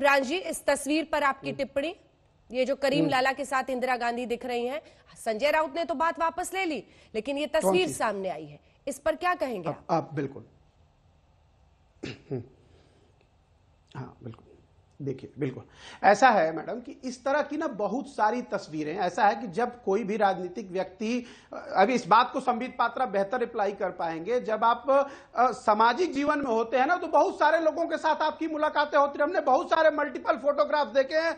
Branch जी इस तस्वीर पर आपकी हम्म। टिप्पणी ये जो करीम हम्म। लाला के साथ इंदिरा गांधी दिख रही हैं संजय राउत ने तो बात वापस ले ली लेकिन ये तस्वीर सामने आई है इस पर क्या कहेंगे आप, आप बिल्कुल हाँ बिल्कुल देखिए बिल्कुल ऐसा है मैडम कि इस तरह की ना बहुत सारी तस्वीरें ऐसा है कि जब कोई भी राजनीतिक व्यक्ति अभी इस बात को संबित पात्रा बेहतर रिप्लाई कर पाएंगे जब आप सामाजिक जीवन में होते हैं ना तो बहुत सारे लोगों के साथ आपकी मुलाकातें होती हमने बहुत सारे मल्टीपल फोटोग्राफ देखे हैं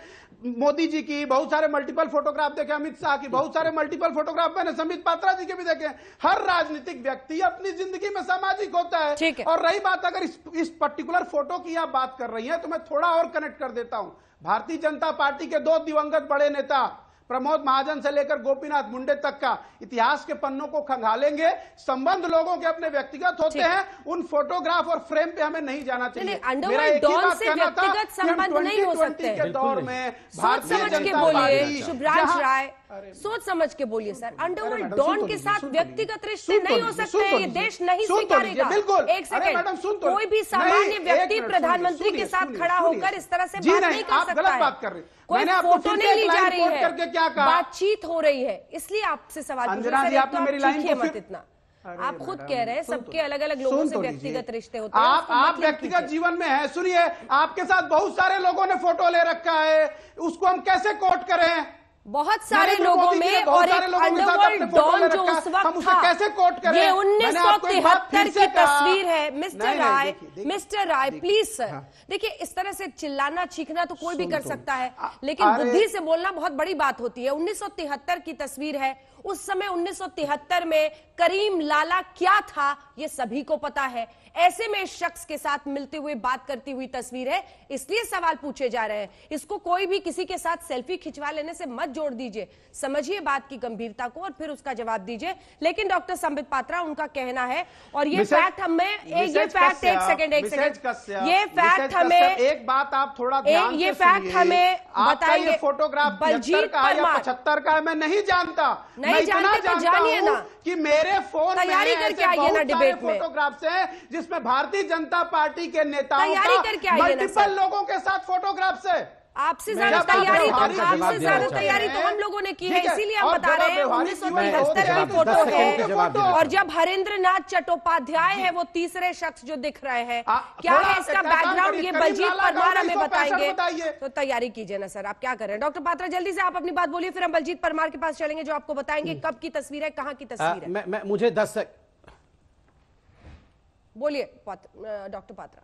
मोदी जी की बहुत सारे मल्टीपल फोटोग्राफ देखे अमित शाह की बहुत सारे मल्टीपल फोटोग्राफ मैंने संबित पात्रा जी के भी देखे हर राजनीतिक व्यक्ति अपनी जिंदगी में सामाजिक होता है और रही बात अगर इस पर्टिकुलर फोटो की आप बात कर रही है तो मैं थोड़ा और कनेक्ट प्रकट कर देता हूं भारतीय जनता पार्टी के दो दिवंगत बड़े नेता प्रमोद महाजन से लेकर गोपीनाथ मुंडे तक का इतिहास के पन्नों को खंगालेंगे संबंध लोगों के अपने व्यक्तिगत होते हैं उन फोटोग्राफ और फ्रेम पे हमें नहीं जाना चाहिए मेरा एक ही बात कहना था कि नहीं के दौर में भारतीय जनता पार्टी सोच समझ के बोलिए सर अंडरवर्ल्ड डॉन के साथ तो व्यक्तिगत रिश्ते तो नहीं हो सकते ये तो देश नहीं स्वीकारेगा एक सेकंड कोई भी सामान्य व्यक्ति प्रधानमंत्री के साथ खड़ा होकर इस तरह से बात नहीं कर सकता है कोई फोटो नहीं ली जा रही है बातचीत हो रही है इसलिए आपसे सवाल मत इतना आप खुद कह रहे हैं सबके अलग अलग लोगों से व्यक्तिगत रिश्ते होते हैं आप आप व्यक्तिगत जीवन में है सुनिए आपके साथ बहुत सारे लोगों ने फोटो ले रखा है उसको हम कैसे कोट करें बहुत सारे लोगों में और एक अंडरवर्ल्ड डॉन जो उस वक्त था कैसे कोट कर ये उन्नीस सौ तिहत्तर की तस्वीर है mister Rai mister Rai please sir हाँ। देखिए इस तरह से चिल्लाना चीखना तो कोई भी कर तो सकता है लेकिन बुद्धि से बोलना बहुत बड़ी बात होती है उन्नीस सौ तिहत्तर की तस्वीर है उस समय तिहत्तर में करीम लाला क्या था ये सभी को पता है ऐसे में शख्स के साथ मिलते हुए बात करती हुई तस्वीर है इसलिए सवाल पूछे जा रहे हैं इसको कोई भी किसी के साथ सेल्फी खिंचवा लेने से मत जोड़ दीजिए समझिए बात की गंभीरता को और फिर उसका जवाब दीजिए लेकिन डॉक्टर संबित पात्रा उनका कहना है और ये फैक्ट हमें ये फैक्ट एक सेकेंड एक सेकेंड ये फैक्ट हमें एक बात आप थोड़ा ये फैक्ट हमें बताइए फोटोग्राफ बलजीत पचहत्तर का मैं नहीं जानता नहीं तो जानता जानिए ना कि मेरे फोन तैयारी करके आइए ना डिबेट में फोटोग्राफ्स हैं जिसमें भारतीय जनता पार्टी के नेताओं का मल्टीपल लोगों के साथ फोटोग्राफ से आपसे ज्यादा तैयारी तो आपसे ज्यादा तैयारी तो हम लोगों ने की है इसीलिए हम बता रहे हैं उन्नीस सौ तिहत्तर की फोटो है और जब हरेंद्र नाथ चट्टोपाध्याय है वो तीसरे शख्स जो दिख रहे हैं क्या है इसका बैकग्राउंड ये बलजीत परमार हमें बताएंगे तो तैयारी कीजिए ना सर आप क्या कर रहे हैं डॉक्टर पात्रा जल्दी से आप अपनी बात बोलिए फिर हम बलजीत परमार के पास चलेंगे जो आपको बताएंगे कब की तस्वीर है कहाँ की तस्वीर है मुझे दस बोलिए डॉक्टर पात्रा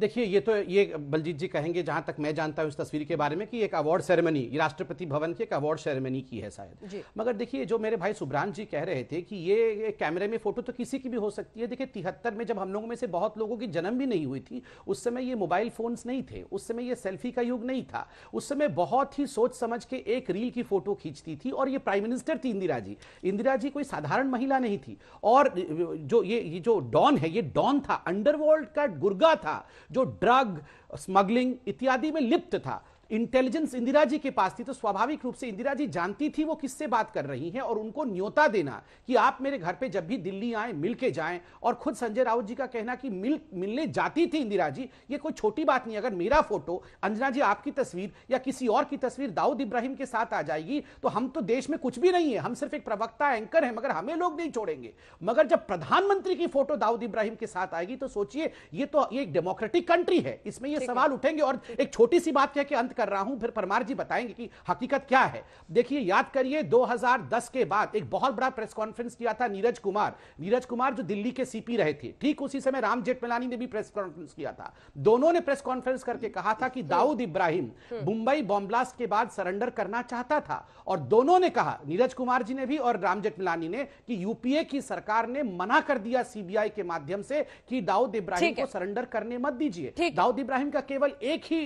देखिए ये तो ये बलजीत जी कहेंगे जहां तक मैं जानता हूं इस तस्वीर के बारे में कि एक अवार्ड सेरेमनी राष्ट्रपति भवन की एक अवार्ड सेरेमनी की है शायद मगर देखिए जो मेरे भाई सुब्रांत जी कह रहे थे कि ये कैमरे में फोटो तो किसी की भी हो सकती है देखिए तिहत्तर में जब हम लोगों में से बहुत लोगों की जन्म भी नहीं हुई थी उस समय ये मोबाइल फोन्स नहीं थे उस समय ये सेल्फी का युग नहीं था उस समय बहुत ही सोच समझ के एक रील की फोटो खींचती थी और ये प्राइम मिनिस्टर थी इंदिरा जी इंदिरा जी कोई साधारण महिला नहीं थी और जो ये, ये जो डॉन है ये डॉन था अंडरवर्ल्ड का गुर्गा था जो ड्रग स्मगलिंग इत्यादि में लिप्त था इंटेलिजेंस इंदिरा जी के पास थी तो स्वाभाविक रूप से इंदिरा जी जानती थी वो किससे बात कर रही हैं और उनको न्योता देना कि आप मेरे घर पे जब भी दिल्ली आए मिल के जाएं और खुद संजय राउत जी का कहना कि मिल मिलने जाती थी इंदिरा जी ये कोई छोटी बात नहीं अगर मेरा फोटो अंजना जी आपकी तस्वीर या किसी और की तस्वीर दाऊद इब्राहिम के साथ आ जाएगी तो हम तो देश में कुछ भी नहीं है हम सिर्फ एक प्रवक्ता एंकर है मगर हमें लोग नहीं छोड़ेंगे मगर जब प्रधानमंत्री की फोटो दाऊद इब्राहिम के साथ आएगी तो सोचिए ये तो ये एक डेमोक्रेटिक कंट्री है इसमें ये सवाल उठेंगे और एक छोटी सी बात कह के अंत कर रहा हूं फिर परमार जी बताएंगे कि हकीकत क्या है देखिए याद करिए 2010 के बाद एक बहुत बड़ा प्रेस कॉन्फ्रेंस किया था नीरज कुमार नीरज कुमार जो दिल्ली के सीपी रहे थे ठीक उसी समय राम जेठमलानी ने भी प्रेस कॉन्फ्रेंस किया था दोनों ने प्रेस कॉन्फ्रेंस करके कहा था कि दाऊद इब्राहिम हम्म। मुंबई बॉम्ब्लास्ट के बाद सरेंडर करना चाहता था और दोनों ने कहा नीरज कुमार जी ने भी और राम जेठमलानी ने कि यूपीए की सरकार ने मना कर दिया सीबीआई के माध्यम से कि दाऊद इब्राहिम को सरेंडर करने मत दीजिए दाऊद इब्राहिम का केवल एक ही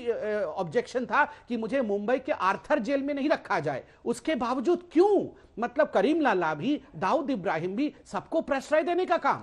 ऑब्जेक्शन था था कि मुझे मुंबई के आर्थर जेल में नहीं रखा जाए उसके बावजूद क्यों मतलब करीम लाला भी दाऊद इब्राहिम भी सबको प्रश्रय देने का काम